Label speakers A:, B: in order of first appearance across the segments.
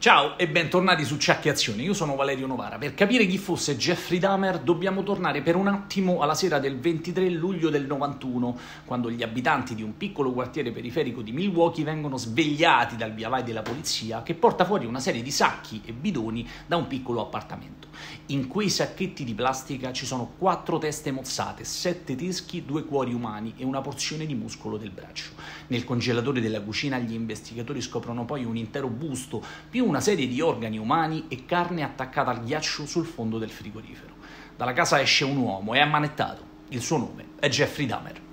A: Ciao e bentornati su Ciacchiazione, io sono Valerio Novara. Per capire chi fosse Jeffrey Dahmer dobbiamo tornare per un attimo alla sera del 23 luglio del 91, quando gli abitanti di un piccolo quartiere periferico di Milwaukee vengono svegliati dal via vai della polizia che porta fuori una serie di sacchi e bidoni da un piccolo appartamento. In quei sacchetti di plastica ci sono quattro teste mozzate, sette teschi, due cuori umani e una porzione di muscolo del braccio. Nel congelatore della cucina gli investigatori scoprono poi un intero busto più una serie di organi umani e carne attaccata al ghiaccio sul fondo del frigorifero. Dalla casa esce un uomo, e è ammanettato. Il suo nome è Jeffrey Dahmer.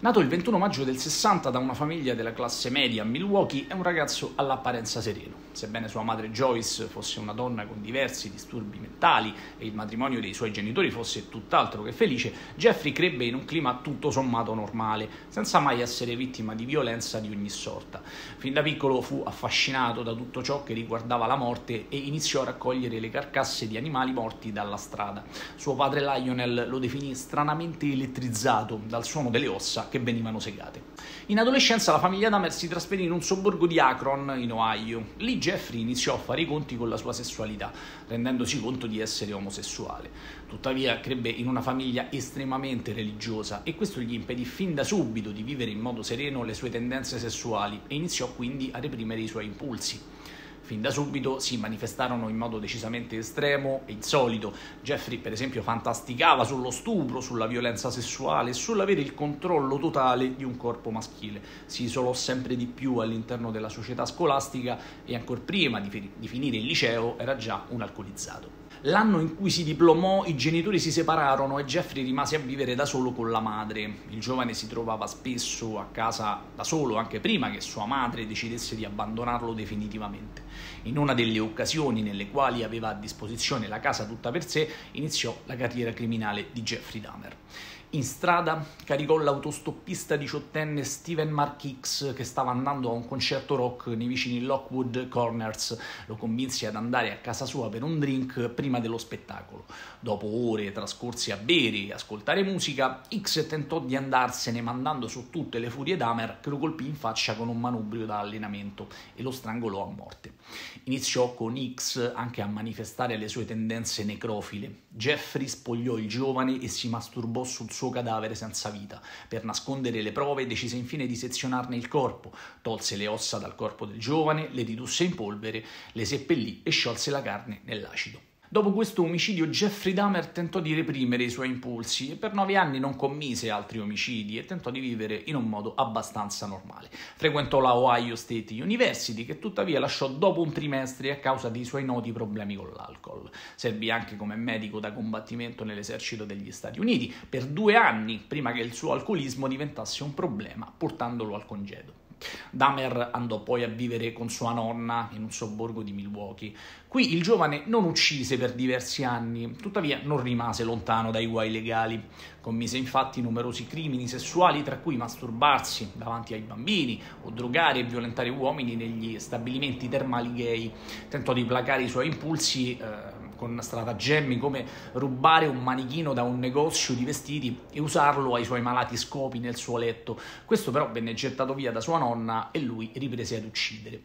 A: Nato il 21 maggio del 60 da una famiglia della classe media a Milwaukee, è un ragazzo all'apparenza sereno. Sebbene sua madre Joyce fosse una donna con diversi disturbi mentali e il matrimonio dei suoi genitori fosse tutt'altro che felice, Jeffrey crebbe in un clima tutto sommato normale, senza mai essere vittima di violenza di ogni sorta. Fin da piccolo fu affascinato da tutto ciò che riguardava la morte e iniziò a raccogliere le carcasse di animali morti dalla strada. Suo padre Lionel lo definì stranamente elettrizzato dal suono delle ossa che venivano segate. In adolescenza la famiglia Damer si trasferì in un sobborgo di Akron, in Ohio. Lì Jeffrey iniziò a fare i conti con la sua sessualità, rendendosi conto di essere omosessuale. Tuttavia crebbe in una famiglia estremamente religiosa e questo gli impedì fin da subito di vivere in modo sereno le sue tendenze sessuali e iniziò quindi a reprimere i suoi impulsi fin da subito si manifestarono in modo decisamente estremo e insolito. Jeffrey, per esempio, fantasticava sullo stupro, sulla violenza sessuale e sull'avere il controllo totale di un corpo maschile. Si isolò sempre di più all'interno della società scolastica e ancor prima di, fi- di finire il liceo era già un alcolizzato. L'anno in cui si diplomò, i genitori si separarono e Jeffrey rimase a vivere da solo con la madre. Il giovane si trovava spesso a casa da solo, anche prima che sua madre decidesse di abbandonarlo definitivamente. In una delle occasioni nelle quali aveva a disposizione la casa tutta per sé, iniziò la carriera criminale di Jeffrey Dahmer. In strada caricò l'autostoppista diciottenne Steven Mark Hicks che stava andando a un concerto rock nei vicini Lockwood Corners. Lo convinse ad andare a casa sua per un drink prima dello spettacolo. Dopo ore trascorse a bere e ascoltare musica, Hicks tentò di andarsene mandando su tutte le furie d'Amer che lo colpì in faccia con un manubrio da allenamento e lo strangolò a morte. Iniziò con Hicks anche a manifestare le sue tendenze necrofile. Jeffrey spogliò il giovane e si masturbò sul suo suo cadavere senza vita. Per nascondere le prove decise infine di sezionarne il corpo, tolse le ossa dal corpo del giovane, le ridusse in polvere, le seppellì e sciolse la carne nell'acido. Dopo questo omicidio Jeffrey Dahmer tentò di reprimere i suoi impulsi e per nove anni non commise altri omicidi e tentò di vivere in un modo abbastanza normale. Frequentò la Ohio State University che tuttavia lasciò dopo un trimestre a causa dei suoi noti problemi con l'alcol. Servì anche come medico da combattimento nell'esercito degli Stati Uniti per due anni prima che il suo alcolismo diventasse un problema portandolo al congedo. Dahmer andò poi a vivere con sua nonna in un sobborgo di Milwaukee. Qui il giovane non uccise per diversi anni, tuttavia non rimase lontano dai guai legali. Commise infatti numerosi crimini sessuali, tra cui masturbarsi davanti ai bambini o drogare e violentare uomini negli stabilimenti termali gay. Tentò di placare i suoi impulsi. Eh, con stratagemmi come rubare un manichino da un negozio di vestiti e usarlo ai suoi malati scopi nel suo letto. Questo però venne gettato via da sua nonna e lui riprese ad uccidere.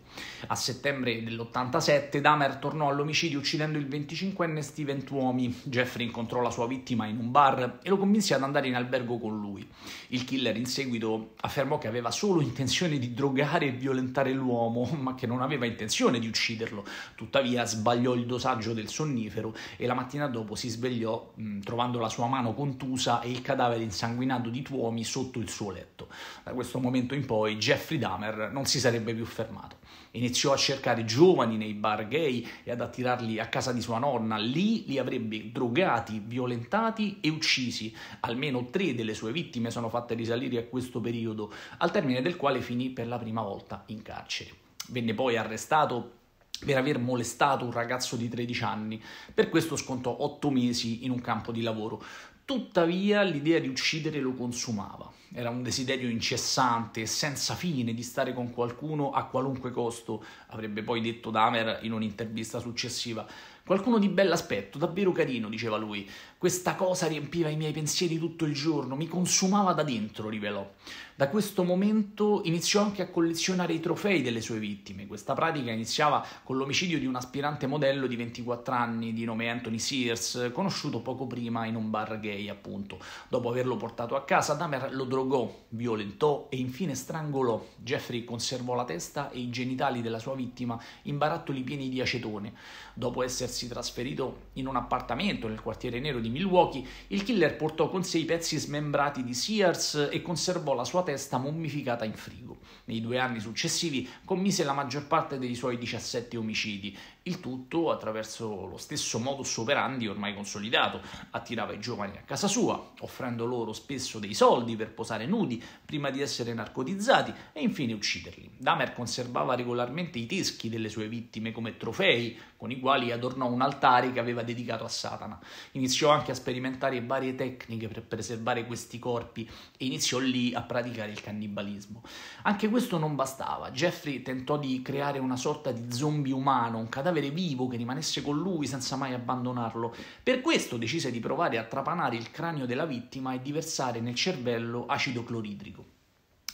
A: A settembre dell'87 Dahmer tornò all'omicidio uccidendo il 25enne Steven Tuomi. Jeffrey incontrò la sua vittima in un bar e lo convinse ad andare in albergo con lui. Il killer in seguito affermò che aveva solo intenzione di drogare e violentare l'uomo, ma che non aveva intenzione di ucciderlo. Tuttavia sbagliò il dosaggio del sonnino sonnifero e la mattina dopo si svegliò mh, trovando la sua mano contusa e il cadavere insanguinato di Tuomi sotto il suo letto. Da questo momento in poi Jeffrey Dahmer non si sarebbe più fermato. Iniziò a cercare giovani nei bar gay e ad attirarli a casa di sua nonna. Lì li avrebbe drogati, violentati e uccisi. Almeno tre delle sue vittime sono fatte risalire a questo periodo, al termine del quale finì per la prima volta in carcere. Venne poi arrestato per aver molestato un ragazzo di 13 anni. Per questo scontò 8 mesi in un campo di lavoro. Tuttavia l'idea di uccidere lo consumava. Era un desiderio incessante e senza fine di stare con qualcuno a qualunque costo, avrebbe poi detto Dahmer in un'intervista successiva. Qualcuno di bell'aspetto, davvero carino, diceva lui. Questa cosa riempiva i miei pensieri tutto il giorno, mi consumava da dentro, rivelò. Da questo momento iniziò anche a collezionare i trofei delle sue vittime. Questa pratica iniziava con l'omicidio di un aspirante modello di 24 anni di nome Anthony Sears, conosciuto poco prima in un bar gay, appunto. Dopo averlo portato a casa, Dahmer lo drogò, violentò e infine strangolò. Jeffrey conservò la testa e i genitali della sua vittima in barattoli pieni di acetone. Dopo essersi essersi trasferito in un appartamento nel quartiere nero di Milwaukee, il killer portò con sé i pezzi smembrati di Sears e conservò la sua testa mummificata in frigo nei due anni successivi commise la maggior parte dei suoi 17 omicidi. Il tutto attraverso lo stesso modus operandi ormai consolidato. Attirava i giovani a casa sua, offrendo loro spesso dei soldi per posare nudi prima di essere narcotizzati e infine ucciderli. Dahmer conservava regolarmente i teschi delle sue vittime come trofei, con i quali adornò un altare che aveva dedicato a Satana. Iniziò anche a sperimentare varie tecniche per preservare questi corpi e iniziò lì a praticare il cannibalismo. Anche anche questo non bastava. Jeffrey tentò di creare una sorta di zombie umano, un cadavere vivo che rimanesse con lui senza mai abbandonarlo. Per questo decise di provare a trapanare il cranio della vittima e di versare nel cervello acido cloridrico.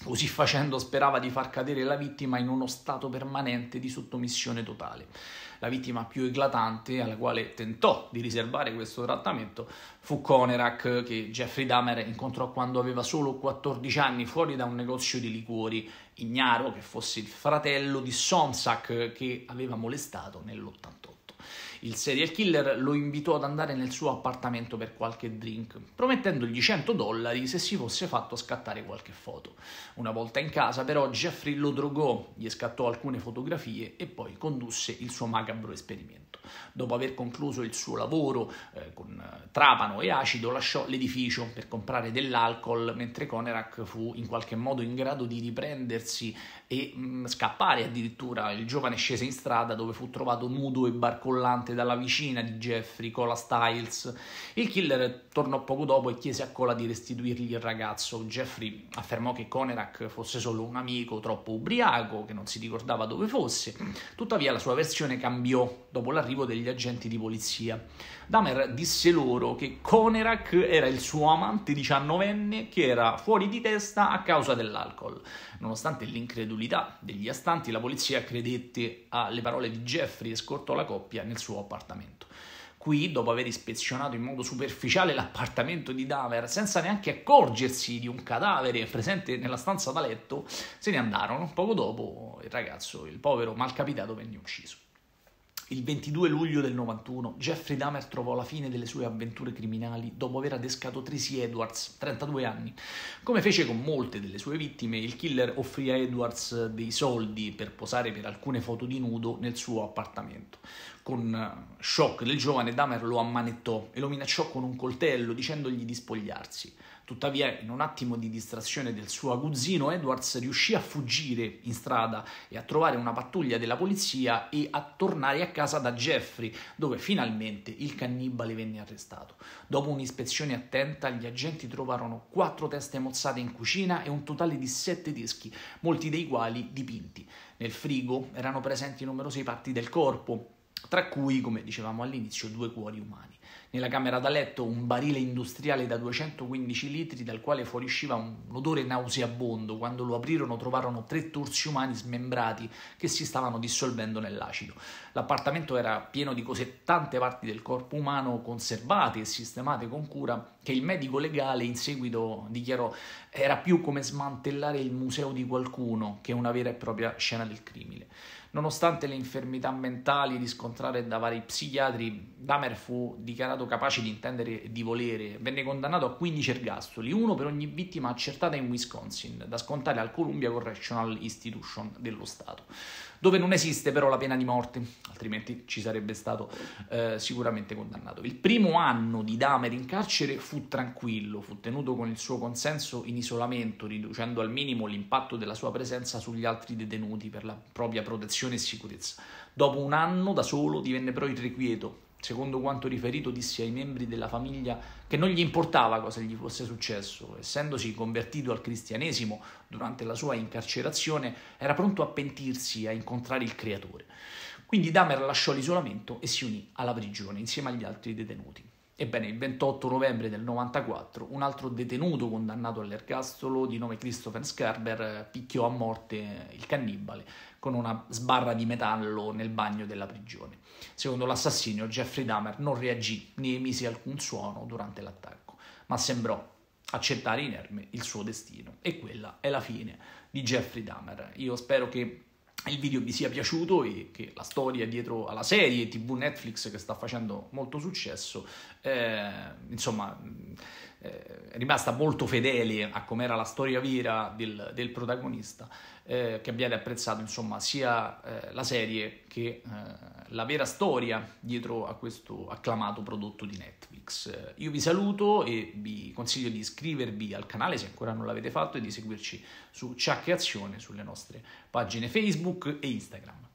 A: Così facendo sperava di far cadere la vittima in uno stato permanente di sottomissione totale. La vittima più eclatante alla quale tentò di riservare questo trattamento fu Conerak che Jeffrey Dahmer incontrò quando aveva solo 14 anni fuori da un negozio di liquori, ignaro che fosse il fratello di Somsak che aveva molestato nell'88. Il serial killer lo invitò ad andare nel suo appartamento per qualche drink, promettendogli 100 dollari se si fosse fatto scattare qualche foto. Una volta in casa però Jeffrey lo drogò, gli scattò alcune fotografie e poi condusse il suo macabro esperimento. Dopo aver concluso il suo lavoro eh, con eh, trapano e acido lasciò l'edificio per comprare dell'alcol mentre Conerak fu in qualche modo in grado di riprendersi e mh, mm, scappare addirittura. Il giovane scese in strada dove fu trovato nudo e barcollante devastante dalla vicina di Jeffrey, Cola Styles. Il killer tornò poco dopo e chiese a Cola di restituirgli il ragazzo. Jeffrey affermò che Conerak fosse solo un amico troppo ubriaco, che non si ricordava dove fosse. Tuttavia la sua versione cambiò dopo l'arrivo degli agenti di polizia. Damer disse loro che Conerak era il suo amante diciannovenne che era fuori di testa a causa dell'alcol. Nonostante l'incredulità degli astanti, la polizia credette alle parole di Jeffrey e scortò la coppia nel suo suo appartamento. Qui, dopo aver ispezionato in modo superficiale l'appartamento di Dahmer, senza neanche accorgersi di un cadavere presente nella stanza da letto, se ne andarono. Poco dopo il ragazzo, il povero malcapitato, venne ucciso. Il 22 luglio del 91 Jeffrey Dahmer trovò la fine delle sue avventure criminali dopo aver adescato Tracy Edwards, 32 anni. Come fece con molte delle sue vittime, il killer offrì a Edwards dei soldi per posare per alcune foto di nudo nel suo appartamento con eh, shock del giovane, Dahmer lo ammanettò e lo minacciò con un coltello dicendogli di spogliarsi. Tuttavia, in un attimo di distrazione del suo aguzzino, Edwards riuscì a fuggire in strada e a trovare una pattuglia della polizia e a tornare a casa da Jeffrey, dove finalmente il cannibale venne arrestato. Dopo un'ispezione attenta, gli agenti trovarono quattro teste mozzate in cucina e un totale di sette teschi, molti dei quali dipinti. Nel frigo erano presenti numerosi parti del corpo, tra cui, come dicevamo all'inizio, due cuori umani. Nella camera da letto un barile industriale da 215 litri dal quale fuoriusciva un odore nauseabondo. Quando lo aprirono trovarono tre torsi umani smembrati che si stavano dissolvendo nell'acido. L'appartamento era pieno di così tante parti del corpo umano conservate e sistemate con cura che il medico legale in seguito dichiarò era più come smantellare il museo di qualcuno che una vera e propria scena del crimine. Nonostante le infermità mentali riscontrate da vari psichiatri, Dahmer fu dichiarato capace di intendere e di volere. Venne condannato a 15 ergastoli, uno per ogni vittima accertata in Wisconsin, da scontare al Columbia Correctional Institution dello Stato dove non esiste però la pena di morte, altrimenti ci sarebbe stato eh, sicuramente condannato. Il primo anno di Damer in carcere fu tranquillo, fu tenuto con il suo consenso in isolamento, riducendo al minimo l'impatto della sua presenza sugli altri detenuti per la propria protezione e sicurezza. Dopo un anno da solo divenne però irrequieto, secondo quanto riferito, disse ai membri della famiglia che non gli importava cosa gli fosse successo. Essendosi convertito al cristianesimo durante la sua incarcerazione, era pronto a pentirsi e a incontrare il creatore. Quindi Dahmer lasciò l'isolamento e si unì alla prigione insieme agli altri detenuti. Ebbene, il 28 novembre del 94 un altro detenuto condannato all'ergastolo di nome Christopher Scarber eh, picchiò a morte eh, il cannibale con una sbarra di metallo nel bagno della prigione. Secondo l'assassino, Jeffrey Dahmer non reagì né emise alcun suono durante l'attacco, ma sembrò accettare inerme il suo destino. E quella è la fine di Jeffrey Dahmer. Io spero che il video vi sia piaciuto e che la storia dietro alla serie TV Netflix che sta facendo molto successo, eh, insomma eh, rimasta molto fedele a com'era la storia vera del, del protagonista, eh, che abbiate apprezzato insomma sia eh, la serie che eh, la vera storia dietro a questo acclamato prodotto di Netflix. Eh, io vi saluto e vi consiglio di iscrivervi al canale se ancora non l'avete fatto e di seguirci su Ciacche Azione sulle nostre pagine Facebook e Instagram.